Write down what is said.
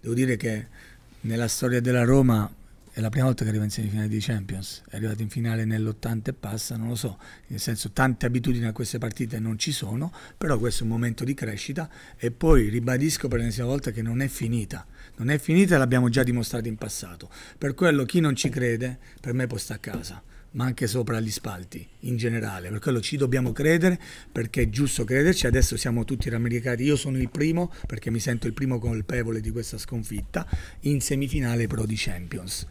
devo dire che nella storia della Roma è la prima volta che arriva in semifinale di Champions, è arrivato in finale nell'80 e passa, non lo so, nel senso tante abitudini a queste partite non ci sono, però questo è un momento di crescita e poi ribadisco per l'ennesima volta che non è finita, non è finita e l'abbiamo già dimostrato in passato, per quello chi non ci crede per me può stare a casa, ma anche sopra gli spalti in generale. Per quello ci dobbiamo credere, perché è giusto crederci. Adesso siamo tutti rammaricati. Io sono il primo, perché mi sento il primo colpevole di questa sconfitta, in semifinale Pro di Champions.